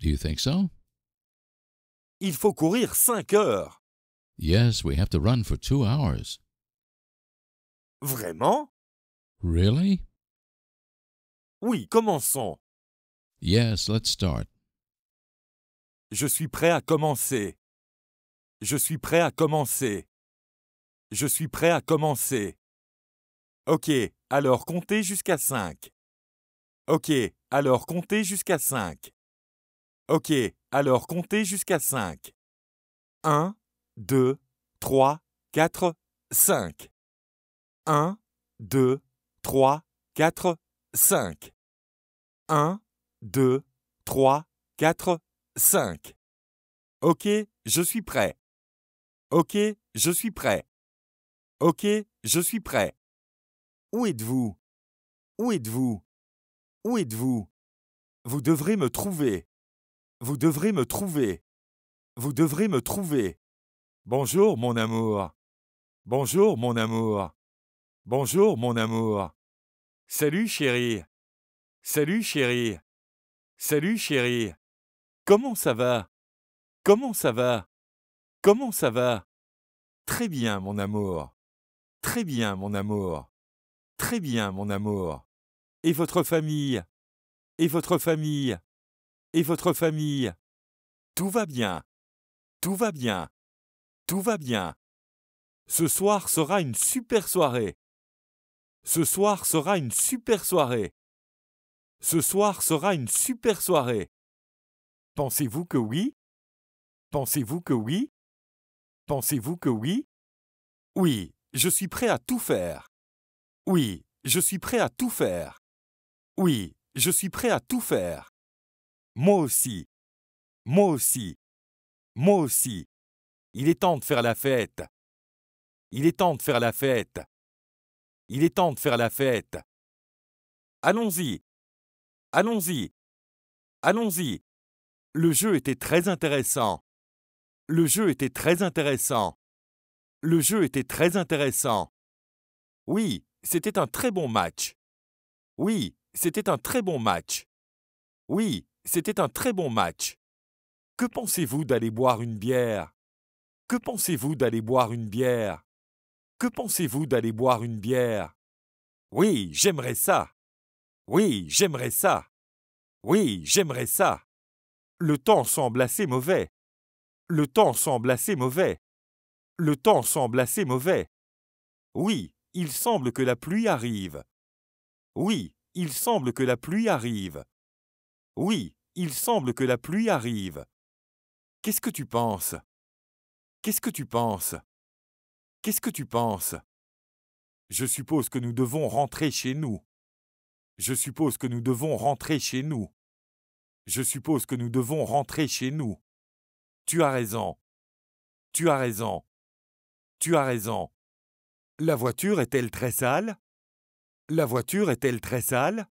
Do you think so? Il faut courir cinq heures. Yes, we have to run for two hours. Vraiment? Really? Oui, commençons. Yes, let's start. Je suis prêt à commencer. Je suis prêt à commencer. Je suis prêt à commencer. Ok, alors comptez jusqu'à cinq. Ok, alors comptez jusqu'à cinq. Ok, alors comptez jusqu'à 5. 1, 2, 3, 4, 5. 1, 2, 3, 4, 5. 1, 2, 3, 4, 5. Ok, je suis prêt. Ok, je suis prêt. Ok, je suis prêt. Où êtes-vous Où êtes-vous Où êtes-vous Vous devrez me trouver. Vous devrez me trouver. Vous devrez me trouver. Bonjour, mon amour. Bonjour, mon amour. Bonjour, mon amour. Salut, chérie. Salut, chérie. Salut, chérie. Comment ça va Comment ça va Comment ça va Très bien, mon amour. Très bien, mon amour. Très bien, mon amour. Et votre famille Et votre famille et votre famille Tout va bien. Tout va bien. Tout va bien. Ce soir sera une super soirée. Ce soir sera une super soirée. Ce soir sera une super soirée. Pensez-vous que oui Pensez-vous que oui Pensez-vous que oui Oui, je suis prêt à tout faire. Oui, je suis prêt à tout faire. Oui, je suis prêt à tout faire. Moi aussi. Moi aussi. Moi aussi. Il est temps de faire la fête. Il est temps de faire la fête. Il est temps de faire la fête. Allons-y. Allons-y. Allons-y. Le jeu était très intéressant. Le jeu était très intéressant. Le jeu était très intéressant. Oui, c'était un très bon match. Oui, c'était un très bon match. Oui, c'était un très bon match. Que pensez-vous d'aller boire une bière Que pensez-vous d'aller boire une bière Que pensez-vous d'aller boire une bière Oui, j'aimerais ça. Oui, j'aimerais ça. Oui, j'aimerais ça. Le temps semble assez mauvais. Le temps semble assez mauvais. Le temps semble assez mauvais. Oui, il semble que la pluie arrive. Oui, il semble que la pluie arrive. Oui, il semble que la pluie arrive. Qu'est-ce que tu penses Qu'est-ce que tu penses Qu'est-ce que tu penses Je suppose que nous devons rentrer chez nous. Je suppose que nous devons rentrer chez nous. Je suppose que nous devons rentrer chez nous. Tu as raison. Tu as raison. Tu as raison. La voiture est-elle très sale La voiture est-elle très sale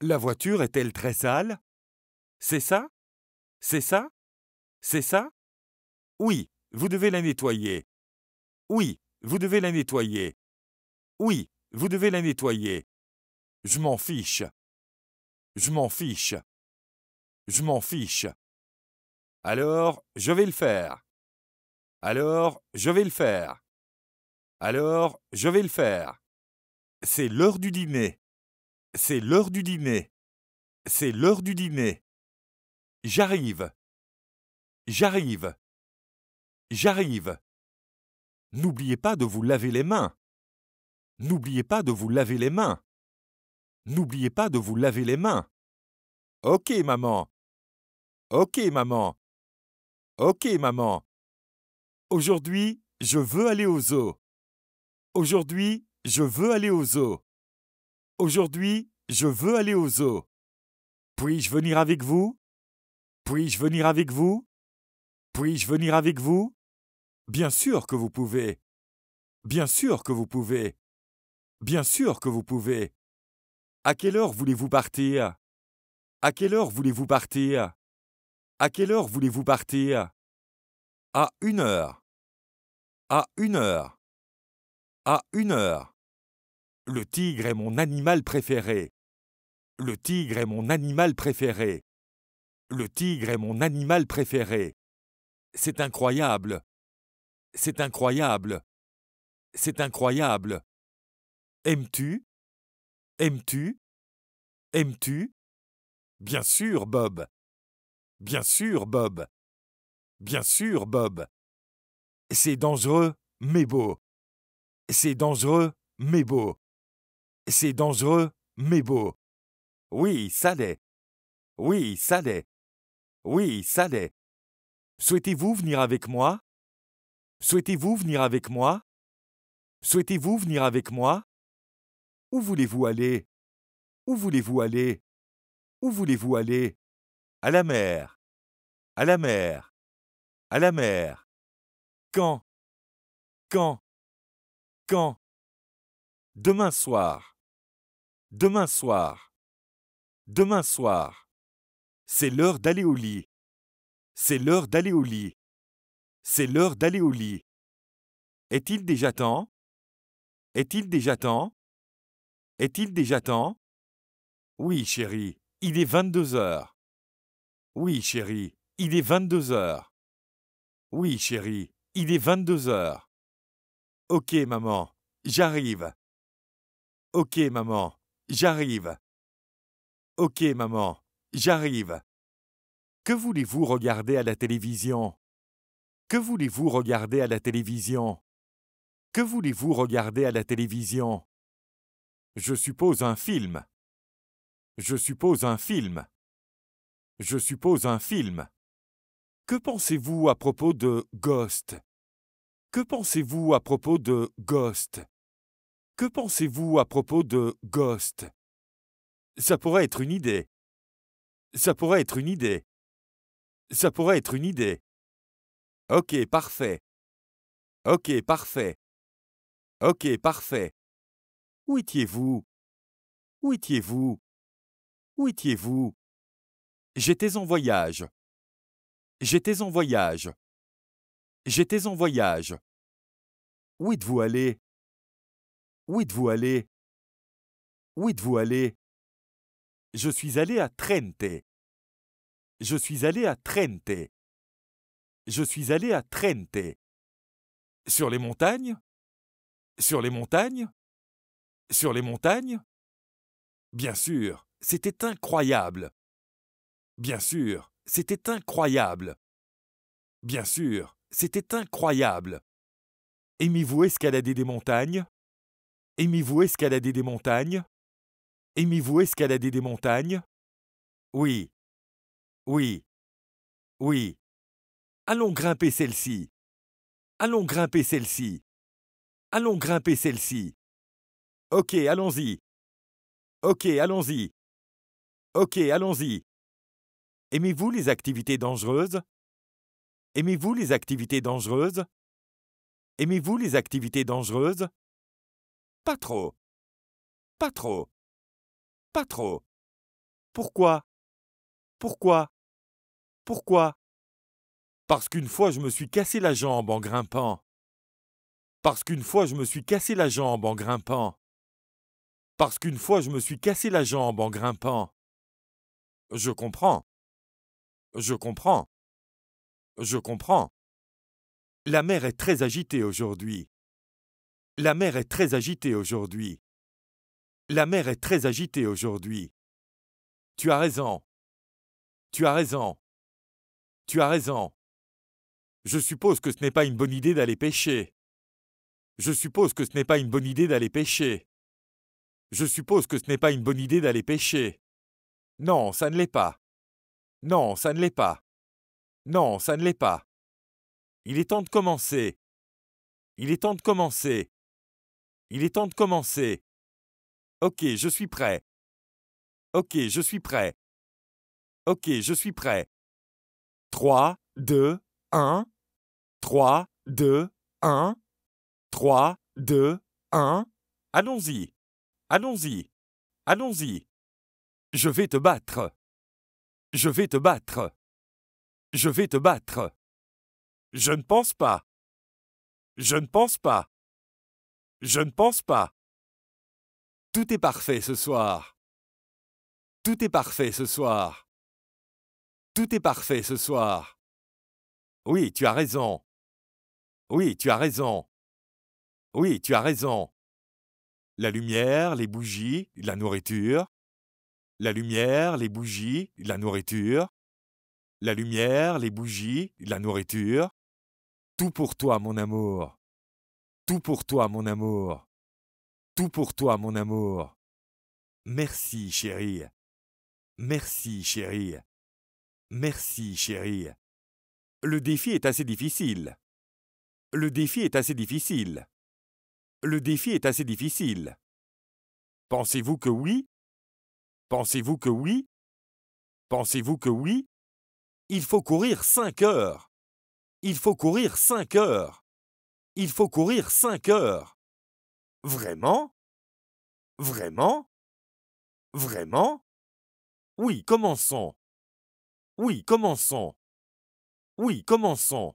La voiture est-elle très sale c'est ça C'est ça C'est ça Oui, vous devez la nettoyer. Oui, vous devez la nettoyer. Oui, vous devez la nettoyer. Je m'en fiche. Je m'en fiche. Je m'en fiche. Alors, je vais le faire. Alors, je vais le faire. Alors, je vais le faire. C'est l'heure du dîner. C'est l'heure du dîner. C'est l'heure du dîner. J'arrive. J'arrive. J'arrive. N'oubliez pas de vous laver les mains. N'oubliez pas de vous laver les mains. N'oubliez pas de vous laver les mains. Ok, maman. Ok, maman. Ok, maman. Aujourd'hui, je veux aller aux eaux Aujourd'hui, je veux aller aux eaux Aujourd'hui, je veux aller aux eaux, Puis-je venir avec vous puis-je venir avec vous Puis-je venir avec vous Bien sûr que vous pouvez. Bien sûr que vous pouvez. Bien sûr que vous pouvez. À quelle heure voulez-vous partir À quelle heure voulez-vous partir À quelle heure voulez-vous partir À une heure. À une heure. À une heure. Le tigre est mon animal préféré. Le tigre est mon animal préféré. Le tigre est mon animal préféré. C'est incroyable. C'est incroyable. C'est incroyable. Aimes-tu Aimes-tu Aimes-tu Bien sûr, Bob. Bien sûr, Bob. Bien sûr, Bob. C'est dangereux, mais beau. C'est dangereux, mais beau. C'est dangereux, mais beau. Oui, ça l'est. Oui, ça l'est. Oui, ça l'est. Souhaitez-vous venir avec moi Souhaitez-vous venir avec moi Souhaitez-vous venir avec moi Où voulez-vous aller Où voulez-vous aller Où voulez-vous aller À la mer. À la mer. À la mer. Quand Quand Quand Demain soir. Demain soir. Demain soir. C'est l'heure d'aller au lit. C'est l'heure d'aller au lit. C'est l'heure d'aller au lit. Est-il déjà temps Est-il déjà temps Est-il déjà temps Oui, chérie, il est vingt-deux heures. Oui, chérie, il est vingt-deux heures. Oui, chérie, il est vingt-deux heures. Ok, maman, j'arrive. Ok, maman, j'arrive. Ok, maman, J'arrive. Que voulez-vous regarder à la télévision Que voulez-vous regarder à la télévision Que voulez-vous regarder à la télévision Je suppose un film. Je suppose un film. Je suppose un film. Que pensez-vous à propos de Ghost Que pensez-vous à propos de Ghost Que pensez-vous à propos de Ghost Ça pourrait être une idée. Ça pourrait être une idée. Ça pourrait être une idée. Ok, parfait. Ok, parfait. Ok, parfait. Où étiez-vous Où étiez-vous Où étiez-vous J'étais en voyage. J'étais en voyage. J'étais en voyage. Où êtes-vous allé Où êtes-vous allé Où êtes-vous allé je suis allé à Trente. Je suis allé à Trente. Je suis allé à Trente. Sur les montagnes Sur les montagnes Sur les montagnes Bien sûr, c'était incroyable. Bien sûr, c'était incroyable. Bien sûr, c'était incroyable. Aimez-vous escalader des montagnes Aimez-vous escalader des montagnes Aimez-vous escalader des montagnes Oui. Oui. Oui. Allons grimper celle-ci. Allons grimper celle-ci. Allons grimper celle-ci. Ok, allons-y. Ok, allons-y. Ok, allons-y. Aimez-vous les activités dangereuses Aimez-vous les activités dangereuses Aimez-vous les activités dangereuses Pas trop. Pas trop pas trop. Pourquoi Pourquoi Pourquoi Parce qu'une fois je me suis cassé la jambe en grimpant. Parce qu'une fois je me suis cassé la jambe en grimpant. Parce qu'une fois je me suis cassé la jambe en grimpant. Je comprends. Je comprends. Je comprends. La mer est très agitée aujourd'hui. La mer est très agitée aujourd'hui. La mer est très agitée aujourd'hui. Tu as raison. Tu as raison. Tu as raison. Je suppose que ce n'est pas une bonne idée d'aller pêcher. Je suppose que ce n'est pas une bonne idée d'aller pêcher. Je suppose que ce n'est pas une bonne idée d'aller pêcher. Non, ça ne l'est pas. Non, ça ne l'est pas. Non, ça ne l'est pas. Il est temps de commencer. Il est temps de commencer. Il est temps de commencer. Ok, je suis prêt. Ok, je suis prêt. Ok, je suis prêt. 3, 2, 1. 3, 2, 1. 3, 2, 1. Allons-y. Allons-y. Allons-y. Je vais te battre. Je vais te battre. Je vais te battre. Je ne pense pas. Je ne pense pas. Je ne pense pas. Tout est parfait ce soir. Tout est parfait ce soir. Tout est parfait ce soir. Oui, tu as raison. Oui, tu as raison. Oui, tu as raison. La lumière, les bougies, la nourriture. La lumière, les bougies, la nourriture. La lumière, les bougies, la nourriture. Tout pour toi, mon amour. Tout pour toi, mon amour tout pour toi, mon amour. Merci, chérie. Merci, chérie. Merci, chérie. Le défi est assez difficile. Le défi est assez difficile. Le défi est assez difficile. Pensez-vous que oui Pensez-vous que oui Pensez-vous que oui Il faut courir cinq heures. Il faut courir cinq heures. Il faut courir cinq heures. Vraiment Vraiment Vraiment Oui, commençons. Oui, commençons. Oui, commençons.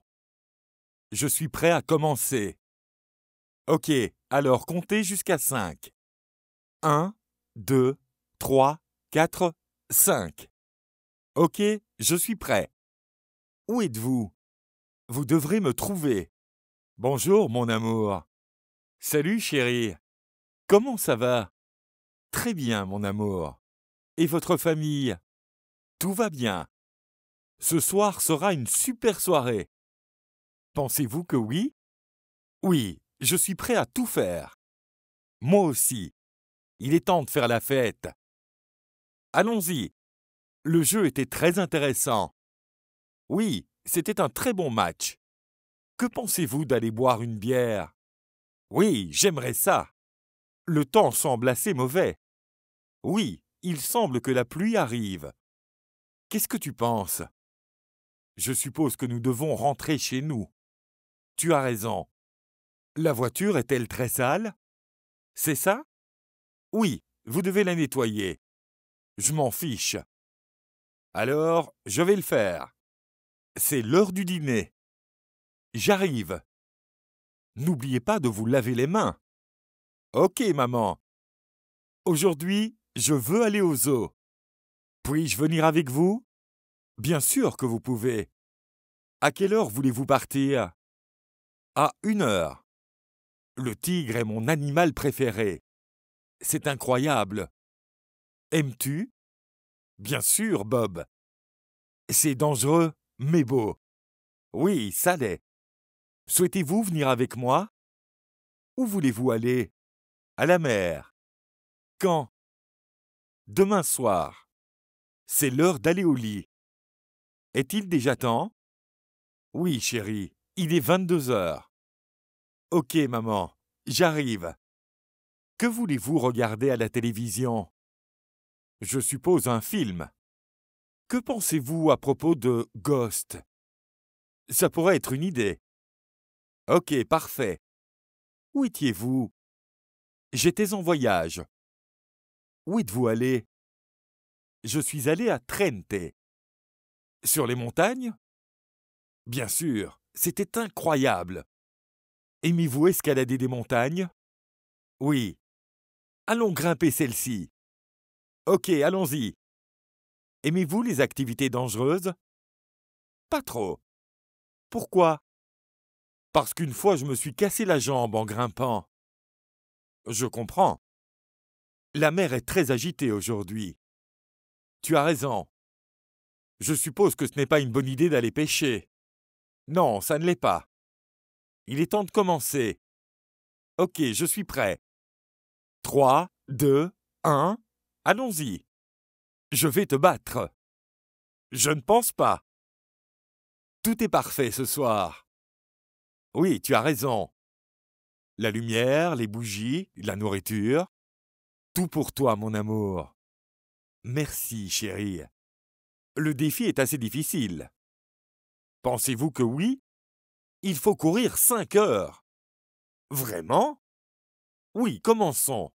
Je suis prêt à commencer. Ok, alors comptez jusqu'à 5. 1, 2, 3, 4, 5. Ok, je suis prêt. Où êtes-vous Vous devrez me trouver. Bonjour, mon amour. Salut chérie. Comment ça va Très bien mon amour. Et votre famille Tout va bien. Ce soir sera une super soirée. Pensez-vous que oui Oui, je suis prêt à tout faire. Moi aussi. Il est temps de faire la fête. Allons-y. Le jeu était très intéressant. Oui, c'était un très bon match. Que pensez-vous d'aller boire une bière oui, j'aimerais ça. Le temps semble assez mauvais. Oui, il semble que la pluie arrive. Qu'est-ce que tu penses Je suppose que nous devons rentrer chez nous. Tu as raison. La voiture est-elle très sale C'est ça Oui, vous devez la nettoyer. Je m'en fiche. Alors, je vais le faire. C'est l'heure du dîner. J'arrive. N'oubliez pas de vous laver les mains. Ok, maman. Aujourd'hui, je veux aller au zoo. Puis-je venir avec vous Bien sûr que vous pouvez. À quelle heure voulez-vous partir À une heure. Le tigre est mon animal préféré. C'est incroyable. Aimes-tu Bien sûr, Bob. C'est dangereux, mais beau. Oui, ça l'est. Souhaitez-vous venir avec moi Où voulez-vous aller À la mer. Quand Demain soir. C'est l'heure d'aller au lit. Est-il déjà temps Oui, chérie, il est 22 heures. Ok, maman, j'arrive. Que voulez-vous regarder à la télévision Je suppose un film. Que pensez-vous à propos de Ghost Ça pourrait être une idée. Ok, parfait. Où étiez-vous J'étais en voyage. Où êtes-vous allé Je suis allé à Trente. Sur les montagnes Bien sûr, c'était incroyable. Aimez-vous escalader des montagnes Oui. Allons grimper celle-ci. Ok, allons-y. Aimez-vous les activités dangereuses Pas trop. Pourquoi parce qu'une fois je me suis cassé la jambe en grimpant. Je comprends. La mer est très agitée aujourd'hui. Tu as raison. Je suppose que ce n'est pas une bonne idée d'aller pêcher. Non, ça ne l'est pas. Il est temps de commencer. Ok, je suis prêt. Trois, deux, 1, allons-y. Je vais te battre. Je ne pense pas. Tout est parfait ce soir. Oui, tu as raison. La lumière, les bougies, la nourriture. Tout pour toi, mon amour. Merci, chérie. Le défi est assez difficile. Pensez-vous que oui Il faut courir cinq heures. Vraiment Oui, commençons.